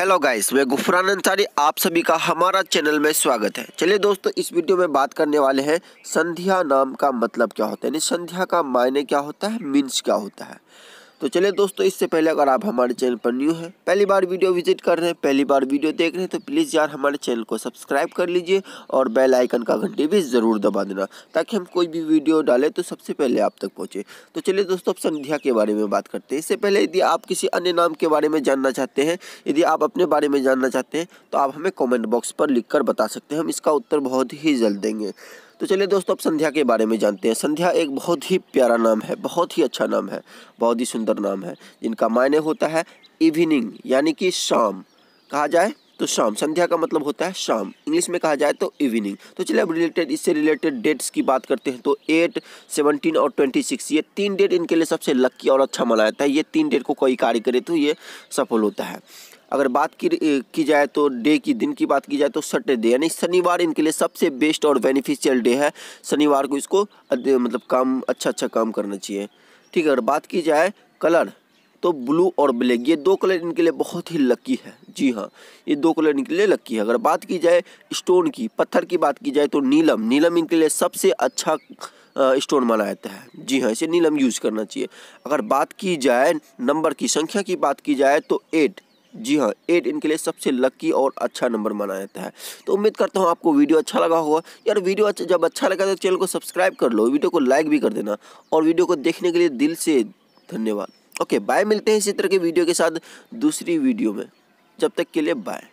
hello guys मैं गुफरान अंसारी आप सभी का हमारा चैनल में स्वागत है चलिए दोस्तों इस वीडियो में बात करने वाले हैं संध्या नाम का मतलब क्या होता है यानी संध्या का मायने क्या होता है मीन्स क्या होता है तो चलिए दोस्तों इससे पहले अगर आप हमारे चैनल पर न्यू हैं पहली बार वीडियो विजिट कर रहे हैं पहली बार वीडियो देख रहे हैं तो प्लीज़ यार हमारे चैनल को सब्सक्राइब कर लीजिए और बेल आइकन का घंटी भी ज़रूर दबा देना ताकि हम कोई भी वीडियो डालें तो सबसे पहले आप तक पहुँचे तो चलिए दोस्तों अब संध्या के बारे में बात करते हैं इससे पहले यदि आप किसी अन्य नाम के बारे में जानना चाहते हैं यदि आप अपने बारे में जानना चाहते हैं तो आप हमें कॉमेंट बॉक्स पर लिख बता सकते हैं हम इसका उत्तर बहुत ही जल्द देंगे तो चलिए दोस्तों अब संध्या के बारे में जानते हैं संध्या एक बहुत ही प्यारा नाम है बहुत ही अच्छा नाम है बहुत ही सुंदर नाम है जिनका मायने होता है इवनिंग यानी कि शाम कहा जाए तो शाम संध्या का मतलब होता है शाम इंग्लिश में कहा जाए तो इवनिंग तो चलिए अब रिलेटेड इससे रिलेटेड डेट्स की बात करते हैं तो एट सेवनटीन और ट्वेंटी सिक्स ये तीन डेट इनके लिए सबसे लक्की और अच्छा माना जाता है ये तीन डेट को कोई कार्य करे तो ये सफल होता है अगर बात की की जाए तो डे की दिन की बात की जाए तो सटरडे यानी शनिवार इनके लिए सबसे बेस्ट और बेनिफिशियल डे है शनिवार को इसको मतलब काम अच्छा अच्छा काम करना चाहिए ठीक है अगर बात की जाए कलर तो ब्लू और ब्लैक ये दो कलर इनके लिए बहुत ही लकी है जी हाँ ये दो कलर इनके लिए लकी है अगर बात की जाए स्टोन की पत्थर की बात की जाए तो नीलम नीलम इनके लिए सबसे अच्छा स्टोन माना जाता है जी हाँ इसे नीलम यूज़ करना चाहिए अगर बात की जाए नंबर की संख्या की बात की जाए तो एट जी हाँ एट इनके लिए सबसे लकी और अच्छा नंबर माना जाता है तो उम्मीद करता हूँ आपको वीडियो अच्छा लगा होगा यार वीडियो अच्छा जब अच्छा लगा तो चैनल को सब्सक्राइब कर लो वीडियो को लाइक भी कर देना और वीडियो को देखने के लिए दिल से धन्यवाद ओके बाय मिलते हैं इसी तरह के वीडियो के साथ दूसरी वीडियो में जब तक के लिए बाय